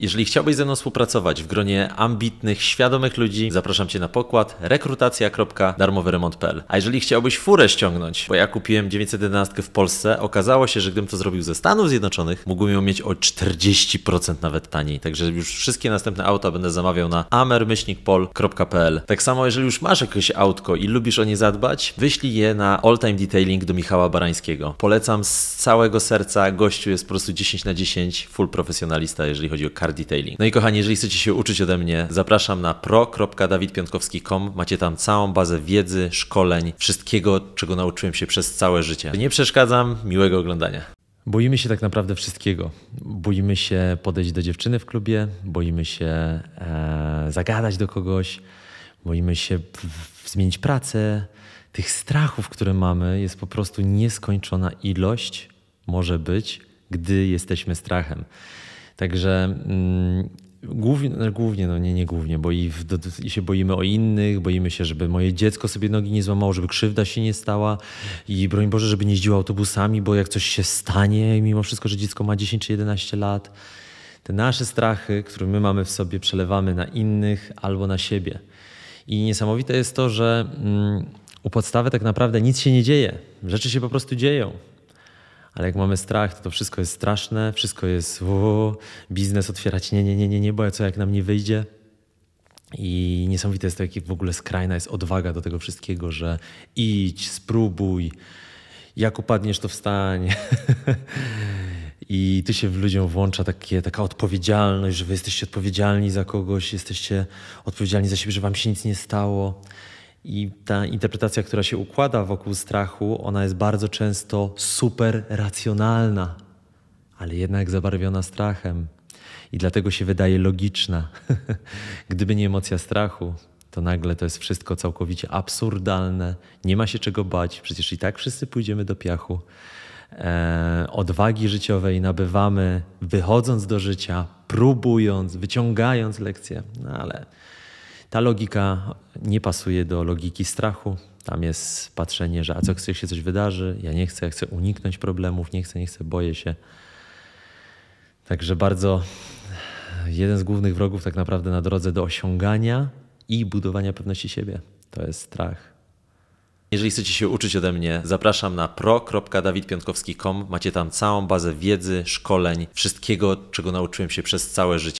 Jeżeli chciałbyś ze mną współpracować w gronie ambitnych, świadomych ludzi, zapraszam Cię na pokład rekrutacja.darmowyремонт.pl A jeżeli chciałbyś furę ściągnąć, bo ja kupiłem 911 w Polsce, okazało się, że gdybym to zrobił ze Stanów Zjednoczonych, mógłbym ją mieć o 40% nawet taniej. Także już wszystkie następne auta będę zamawiał na amermyślnikpol.pl Tak samo, jeżeli już masz jakieś autko i lubisz o nie zadbać, wyślij je na All Time Detailing do Michała Barańskiego. Polecam z całego serca, gościu jest po prostu 10 na 10, full profesjonalista, jeżeli chodzi o detailing. No i kochani, jeżeli chcecie się uczyć ode mnie, zapraszam na pro.dawidpiątkowski.com. Macie tam całą bazę wiedzy, szkoleń, wszystkiego, czego nauczyłem się przez całe życie. Nie przeszkadzam, miłego oglądania. Boimy się tak naprawdę wszystkiego. Boimy się podejść do dziewczyny w klubie, boimy się e, zagadać do kogoś, boimy się zmienić pracę. Tych strachów, które mamy, jest po prostu nieskończona ilość, może być, gdy jesteśmy strachem. Także mm, głównie, no, głównie, no nie, nie głównie, bo i, w, i, się boimy o innych, boimy się, żeby moje dziecko sobie nogi nie złamało, żeby krzywda się nie stała i broń Boże, żeby nie jeździło autobusami, bo jak coś się stanie, mimo wszystko, że dziecko ma 10 czy 11 lat, te nasze strachy, które my mamy w sobie, przelewamy na innych albo na siebie. I niesamowite jest to, że mm, u podstawy tak naprawdę nic się nie dzieje. Rzeczy się po prostu dzieją. Ale jak mamy strach, to to wszystko jest straszne, wszystko jest o, biznes otwierać, nie, nie, nie, nie, nie, bo co jak nam nie wyjdzie. I niesamowite jest to, jak w ogóle skrajna jest odwaga do tego wszystkiego, że idź, spróbuj, jak upadniesz, to wstań. I tu się w ludziom włącza takie, taka odpowiedzialność, że wy jesteście odpowiedzialni za kogoś, jesteście odpowiedzialni za siebie, że wam się nic nie stało. I ta interpretacja, która się układa wokół strachu, ona jest bardzo często super racjonalna, ale jednak zabarwiona strachem. I dlatego się wydaje logiczna. Gdyby nie emocja strachu, to nagle to jest wszystko całkowicie absurdalne. Nie ma się czego bać, przecież i tak wszyscy pójdziemy do piachu. E, odwagi życiowej nabywamy, wychodząc do życia, próbując, wyciągając lekcje, no ale ta logika nie pasuje do logiki strachu. Tam jest patrzenie, że a co chce się coś wydarzy, ja nie chcę, ja chcę uniknąć problemów, nie chcę, nie chcę, boję się. Także bardzo jeden z głównych wrogów tak naprawdę na drodze do osiągania i budowania pewności siebie to jest strach. Jeżeli chcecie się uczyć ode mnie, zapraszam na pro.dawidpiątkowski.com. Macie tam całą bazę wiedzy, szkoleń, wszystkiego, czego nauczyłem się przez całe życie.